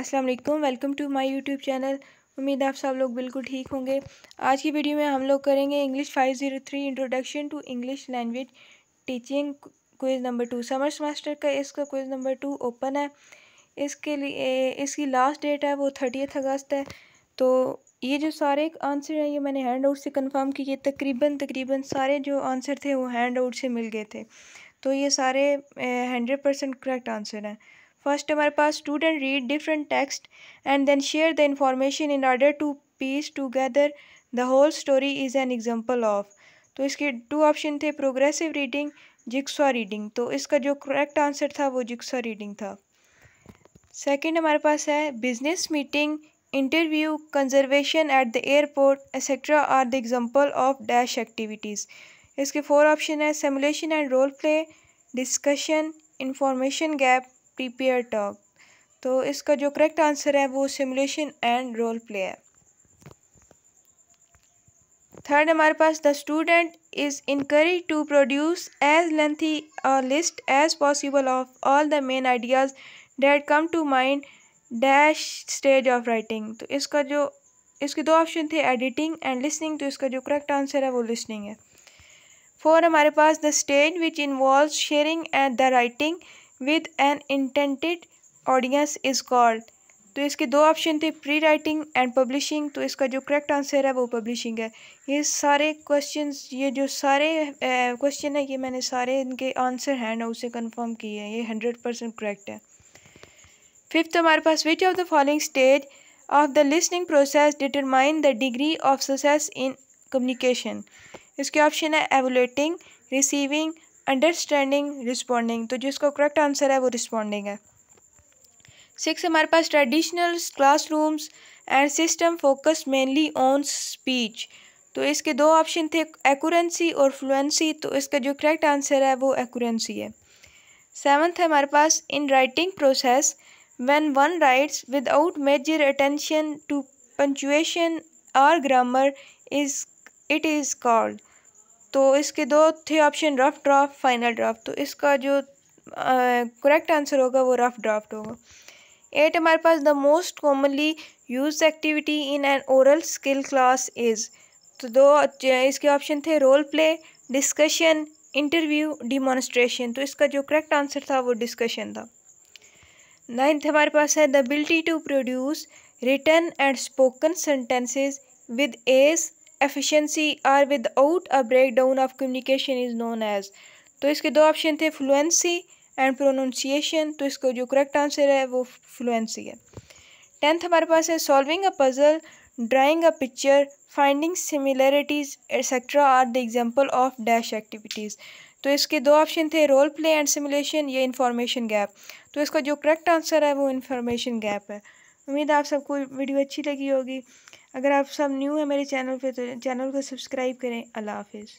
Aslam welcome to my YouTube channel उम्मीद आप सब लोग बिल्कुल ठीक होंगे आज की वीडियो में हम लोग करेंगे English 503 introduction to English language teaching quiz number two summer semester का इसका क्विज़ नंबर टू ओपन है इसके लिए इसकी लास्ट डेट है वो थर्टीथ अगस्त है तो ये जो सारे आंसर हैं ये मैंने हैंड आउट से कन्फर्म किए तकरीबन तकरीबन सारे जो आंसर थे वो हैंड आउट से मिल गए थे तो ये सारे हंड्रेड परसेंट करेक्ट आंसर हैं फर्स्ट हमारे पास student read different text and then share the information in order to piece together the whole story is an example of तो इसके टू ऑप्शन थे प्रोग्रेसिव रीडिंग जिक्सा रीडिंग तो इसका जो correct answer था वो जिक्सा रीडिंग था सेकेंड हमारे पास है business meeting interview conversation at the airport etcetera are the example of dash activities इसके फोर ऑप्शन है simulation and role play discussion information gap prepare talk तो इसका जो करेक्ट आंसर है वो सिमुलेशन एंड रोल प्ले है third हमारे पास the student is encourage to produce as lengthy list as possible of all the main ideas that come to mind dash stage of writing तो इसका जो इसके दो ऑप्शन थे एडिटिंग एंड लिसनिंग तो इसका जो करेक्ट आंसर है वो लिसनिंग है फोर हमारे पास the stage which involve sharing and the writing with an intended audience is called तो इसके दो ऑप्शन थे प्री राइटिंग एंड पब्लिशिंग तो इसका जो करेक्ट आंसर है वो पब्लिशिंग है ये सारे क्वेश्चन ये जो सारे क्वेश्चन है ये मैंने सारे इनके आंसर हैं ना उसे कंफर्म किए हैं ये हंड्रेड परसेंट करेक्ट है फिफ्थ हमारे पास which of the following stage of the listening process determine the degree of success in communication इसके ऑप्शन है एवोलेटिंग रिसीविंग अंडरस्टैंडिंग रिस्पॉन्डिंग तो जिसका करेक्ट आंसर है वो रिस्पॉन्डिंग है सिक्स हमारे पास traditional classrooms and system focus mainly on speech तो इसके दो ऑप्शन थे एकूरेंसी और फ्लुएंसी तो इसका जो करेक्ट आंसर है वो एकूरेंसी है सेवन्थ है हमारे पास in writing process when one writes without major attention to punctuation or grammar is it is called तो इसके दो थे option rough draft final draft तो इसका जो करेक्ट आंसर होगा वो रफ़ ड्राफ्ट होगा एट हमारे पास the most commonly use activity in an oral skill class is तो दो इसके ऑप्शन थे role play discussion interview demonstration तो इसका जो करेक्ट आंसर था वो डिस्कशन था नाइन्थ हमारे पास है the ability to produce written and spoken sentences with as efficiency or without a breakdown of communication is known as तो इसके दो ऑप्शन थे फ्लुएंसी एंड प्रोनाउंसिएशन तो इसका जो करेक्ट आंसर है वो फ्लुएंसी है टेंथ हमारे पास है solving a puzzle drawing a picture finding similarities etcetera are the example of dash activities तो इसके दो ऑप्शन थे रोल प्ले एंड सिमुलेशन या इन्फॉर्मेशन गैप तो इसका जो करेक्ट आंसर है वो इन्फॉर्मेशन गैप है उम्मीद आप सबको वीडियो अच्छी लगी होगी अगर आप सब न्यू हैं मेरे चैनल पे तो चैनल को सब्सक्राइब करें अल्लाह हाफिज़